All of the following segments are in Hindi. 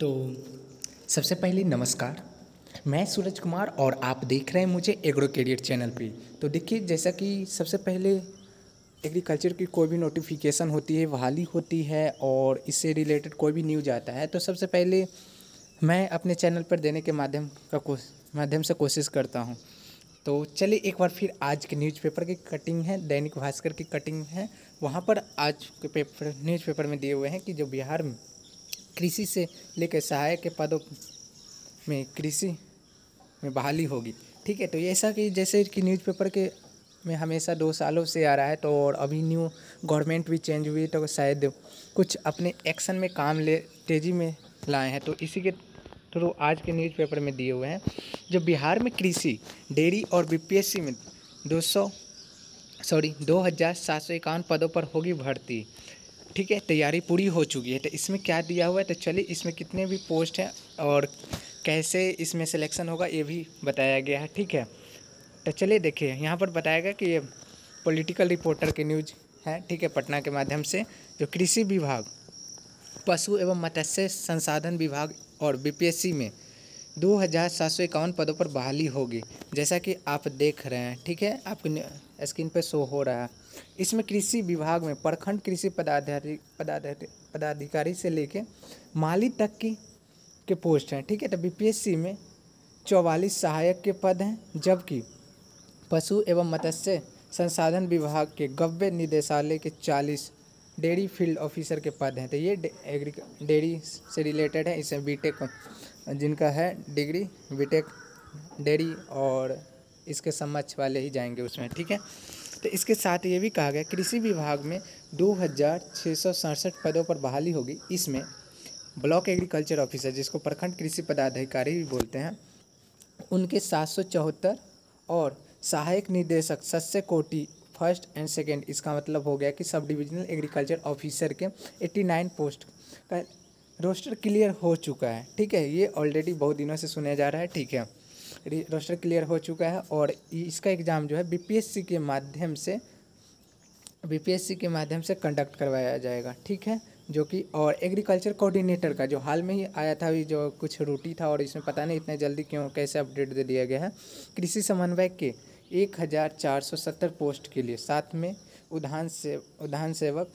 तो सबसे पहले नमस्कार मैं सूरज कुमार और आप देख रहे हैं मुझे एग्रो कैरियर चैनल पे तो देखिए जैसा कि सबसे पहले एग्रीकल्चर की कोई भी नोटिफिकेशन होती है बहाली होती है और इससे रिलेटेड कोई भी न्यूज आता है तो सबसे पहले मैं अपने चैनल पर देने के माध्यम का माध्यम से कोशिश करता हूँ तो चलिए एक बार फिर आज के न्यूज़पेपर की कटिंग है दैनिक भास्कर की कटिंग है वहाँ पर आज के पेपर न्यूज़पेपर में दिए हुए हैं कि जो बिहार कृषि से लेकर सहायक के पदों में कृषि में बहाली होगी ठीक है तो ऐसा कि जैसे कि न्यूज़पेपर के में हमेशा दो सालों से आ रहा है तो और अभी न्यू गवर्नमेंट भी चेंज हुई तो शायद कुछ अपने एक्शन में काम ले तेज़ी में लाए हैं तो इसी के थ्रू तो आज के न्यूज़पेपर में दिए हुए हैं जो बिहार में कृषि डेयरी और बीपीएससी में 200 सॉरी दो हज़ार सात सौ इक्यावन पदों पर होगी भर्ती ठीक है तैयारी पूरी हो चुकी है तो इसमें क्या दिया हुआ है तो चलिए इसमें कितने भी पोस्ट हैं और कैसे इसमें सिलेक्शन होगा ये भी बताया गया है ठीक है तो चलिए देखिए यहाँ पर बताया गया कि ये पॉलिटिकल रिपोर्टर की न्यूज़ है ठीक है पटना के माध्यम से जो कृषि विभाग पशु एवं मत्स्य संसाधन विभाग और बीपीएससी में दो हज़ार सात सौ इक्यावन पदों पर बहाली होगी जैसा कि आप देख रहे हैं ठीक है आपके स्क्रीन पर शो हो रहा है इसमें कृषि विभाग में प्रखंड कृषि पदाधिकारी पदाधिकारी से लेके माली तक की के पोस्ट हैं ठीक है तो बीपीएससी में चौवालीस सहायक के पद हैं जबकि पशु एवं मत्स्य संसाधन विभाग के गव्य निदेशालय के चालीस डेयरी फील्ड ऑफिसर के पद हैं तो ये डेयरी से रिलेटेड है इसमें बीटेक जिनका है डिग्री बीटेक डेरी और इसके समक्ष वाले ही जाएंगे उसमें ठीक है तो इसके साथ ये भी कहा गया कृषि विभाग में दो पदों पर बहाली होगी इसमें ब्लॉक एग्रीकल्चर ऑफिसर जिसको प्रखंड कृषि पदाधिकारी भी बोलते हैं उनके सात और सहायक निदेशक सस्य कोटी फर्स्ट एंड सेकेंड इसका मतलब हो गया कि सब डिविजनल एग्रीकल्चर ऑफिसर के 89 पोस्ट का रोस्टर क्लियर हो चुका है ठीक है ये ऑलरेडी बहुत दिनों से सुने जा रहा है ठीक है रोस्टर क्लियर हो चुका है और इसका एग्ज़ाम जो है बीपीएससी के माध्यम से बीपीएससी के माध्यम से कंडक्ट करवाया जाएगा ठीक है जो कि और एग्रीकल्चर कोऑर्डिनेटर का जो हाल में ही आया था अभी जो कुछ रोटी था और इसमें पता नहीं इतने जल्दी क्यों कैसे अपडेट दे दिया गया है कृषि समन्वय के एक हज़ार चार सौ सत्तर पोस्ट के लिए साथ में उद्यान से उद्यान सेवक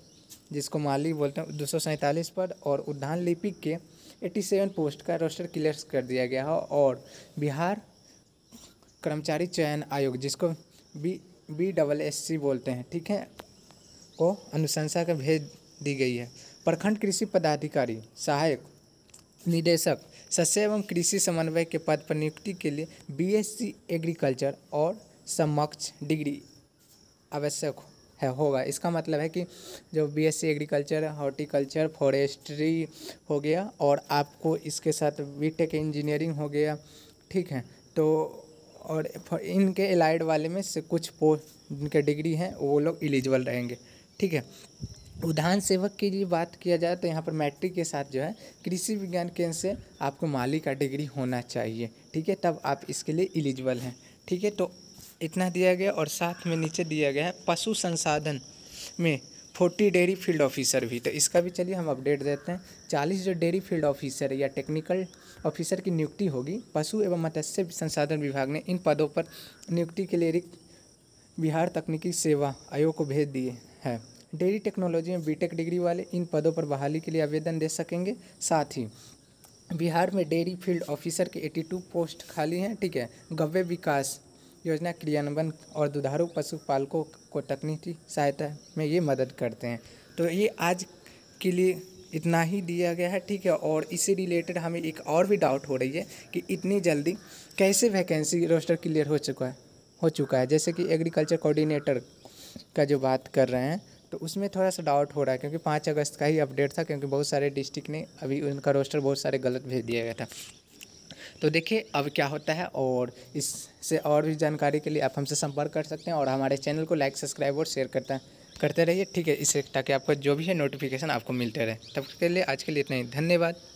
जिसको माली बोलते हैं दो पद और उद्यान लिपिक के 87 पोस्ट का रोस्टर क्लियर कर दिया गया है और बिहार कर्मचारी चयन आयोग जिसको B B double S C बोलते हैं ठीक है को अनुशंसा का भेज दी गई है प्रखंड कृषि पदाधिकारी सहायक निदेशक सस्य एवं कृषि समन्वय के पद पर नियुक्ति के लिए बीएससी एग्रीकल्चर और समक्ष डिग्री आवश्यक हो है होगा इसका मतलब है कि जो बीएससी एग्रीकल्चर हॉर्टिकल्चर फॉरेस्ट्री हो गया और आपको इसके साथ बीटेक इंजीनियरिंग हो गया ठीक है तो और इनके एलाइड वाले में से कुछ पोस्ट जिनके डिग्री हैं वो लोग एलिजिबल रहेंगे ठीक है उदाहरण सेवक की लिए बात किया जाए तो यहाँ पर मैट्रिक के साथ जो है कृषि विज्ञान केंद्र से आपको माली का डिग्री होना चाहिए ठीक है तब आप इसके लिए एलिजिबल हैं ठीक है तो इतना दिया गया और साथ में नीचे दिया गया है पशु संसाधन में फोर्टी डेयरी फील्ड ऑफिसर भी तो इसका भी चलिए हम अपडेट देते हैं चालीस जो डेयरी फील्ड ऑफिसर या टेक्निकल ऑफिसर की नियुक्ति होगी पशु एवं मत्स्य संसाधन विभाग ने इन पदों पर नियुक्ति के लिए रिक्त बिहार तकनीकी सेवा आयोग को भेज दिए हैं डेयरी टेक्नोलॉजी में बीटेक डिग्री वाले इन पदों पर बहाली के लिए आवेदन दे सकेंगे साथ ही बिहार में डेयरी फील्ड ऑफिसर के 82 पोस्ट खाली हैं ठीक है गव्य विकास योजना क्रियान्वयन और दुधारू पशुपालकों को तकनीकी सहायता में ये मदद करते हैं तो ये आज के लिए इतना ही दिया गया है ठीक है और इससे रिलेटेड हमें एक और भी डाउट हो रही है कि इतनी जल्दी कैसे वैकेंसी रोस्टर क्लियर हो चुका है हो चुका है जैसे कि एग्रीकल्चर कोऑर्डिनेटर का जो बात कर रहे हैं तो उसमें थोड़ा सा डाउट हो रहा है क्योंकि पाँच अगस्त का ही अपडेट था क्योंकि बहुत सारे डिस्ट्रिक्ट ने अभी उनका रोस्टर बहुत सारे गलत भेज दिया गया था तो देखिए अब क्या होता है और इससे और भी जानकारी के लिए आप हमसे संपर्क कर सकते हैं और हमारे चैनल को लाइक सब्सक्राइब और शेयर करता करते रहिए ठीक है इससे ताकि आपको जो भी है नोटिफिकेशन आपको मिलते रहे तब के लिए आज के लिए इतना ही धन्यवाद